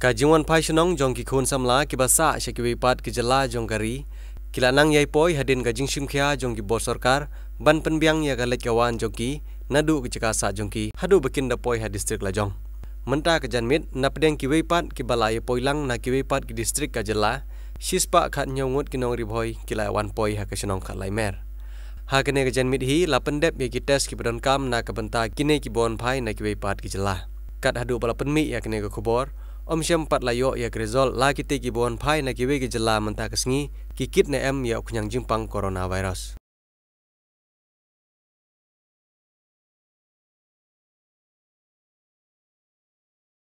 Kajiwan pai senong jong ki khun samla ki basa shakiwi pat ki jela jong gari kilanang yai poi hadin gajing shimkia jong ki bor sarkar ban penbiang ya galek kawan jong ki nadu ki sa jong ki hadu bakin da poi ha district la jong menta ka janmit napdeng ki wei pat ki balai poi lang na ki wei pat ki district ka jela Shispa khat nyongot ki nong ribhoi kila wan poi ha ka senong khat laimer ha kene ka janmit hi lapendep ye ki test ki pedon kam na ka benta kine ki bon phai na ki wei pat ki jela kat hadu bala penmi ya kene ka khobor Om syempat layo ya krezol la kite ki bon phai na ki we ki jela kasngi ki kit ne em ya khunyang jimpang coronavirus